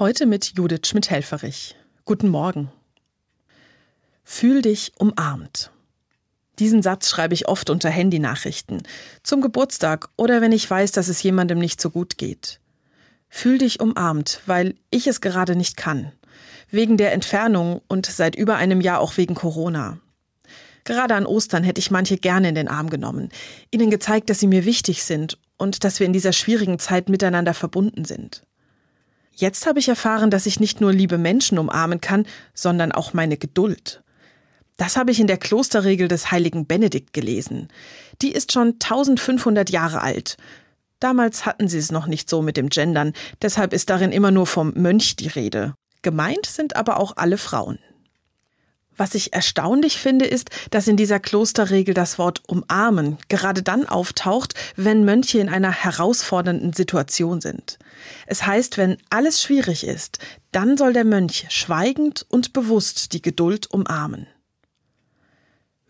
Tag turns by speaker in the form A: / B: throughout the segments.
A: Heute mit Judith Schmidt-Helferich. Guten Morgen. Fühl dich umarmt. Diesen Satz schreibe ich oft unter Handynachrichten, zum Geburtstag oder wenn ich weiß, dass es jemandem nicht so gut geht. Fühl dich umarmt, weil ich es gerade nicht kann. Wegen der Entfernung und seit über einem Jahr auch wegen Corona. Gerade an Ostern hätte ich manche gerne in den Arm genommen, ihnen gezeigt, dass sie mir wichtig sind und dass wir in dieser schwierigen Zeit miteinander verbunden sind. Jetzt habe ich erfahren, dass ich nicht nur liebe Menschen umarmen kann, sondern auch meine Geduld. Das habe ich in der Klosterregel des heiligen Benedikt gelesen. Die ist schon 1500 Jahre alt. Damals hatten sie es noch nicht so mit dem Gendern, deshalb ist darin immer nur vom Mönch die Rede. Gemeint sind aber auch alle Frauen. Was ich erstaunlich finde, ist, dass in dieser Klosterregel das Wort umarmen gerade dann auftaucht, wenn Mönche in einer herausfordernden Situation sind. Es heißt, wenn alles schwierig ist, dann soll der Mönch schweigend und bewusst die Geduld umarmen.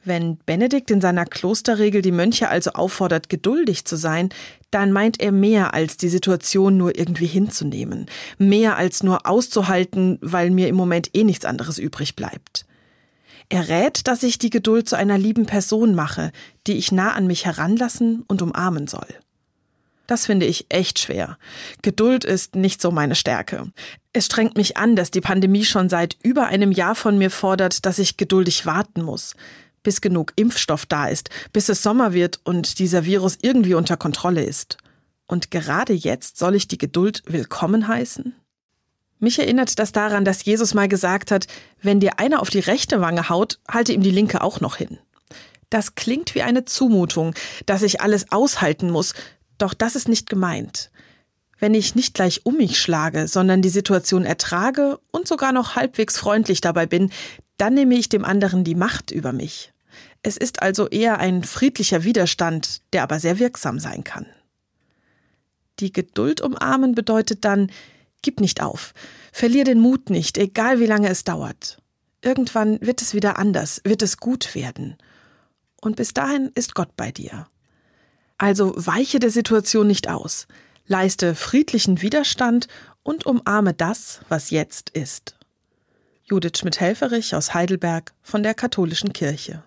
A: Wenn Benedikt in seiner Klosterregel die Mönche also auffordert, geduldig zu sein, dann meint er mehr als die Situation nur irgendwie hinzunehmen, mehr als nur auszuhalten, weil mir im Moment eh nichts anderes übrig bleibt. Er rät, dass ich die Geduld zu einer lieben Person mache, die ich nah an mich heranlassen und umarmen soll. Das finde ich echt schwer. Geduld ist nicht so meine Stärke. Es strengt mich an, dass die Pandemie schon seit über einem Jahr von mir fordert, dass ich geduldig warten muss, bis genug Impfstoff da ist, bis es Sommer wird und dieser Virus irgendwie unter Kontrolle ist. Und gerade jetzt soll ich die Geduld willkommen heißen? Mich erinnert das daran, dass Jesus mal gesagt hat, wenn dir einer auf die rechte Wange haut, halte ihm die linke auch noch hin. Das klingt wie eine Zumutung, dass ich alles aushalten muss, doch das ist nicht gemeint. Wenn ich nicht gleich um mich schlage, sondern die Situation ertrage und sogar noch halbwegs freundlich dabei bin, dann nehme ich dem anderen die Macht über mich. Es ist also eher ein friedlicher Widerstand, der aber sehr wirksam sein kann. Die Geduld umarmen bedeutet dann, Gib nicht auf. Verlier den Mut nicht, egal wie lange es dauert. Irgendwann wird es wieder anders, wird es gut werden. Und bis dahin ist Gott bei dir. Also weiche der Situation nicht aus. Leiste friedlichen Widerstand und umarme das, was jetzt ist. Judith Schmidt-Helferich aus Heidelberg von der Katholischen Kirche.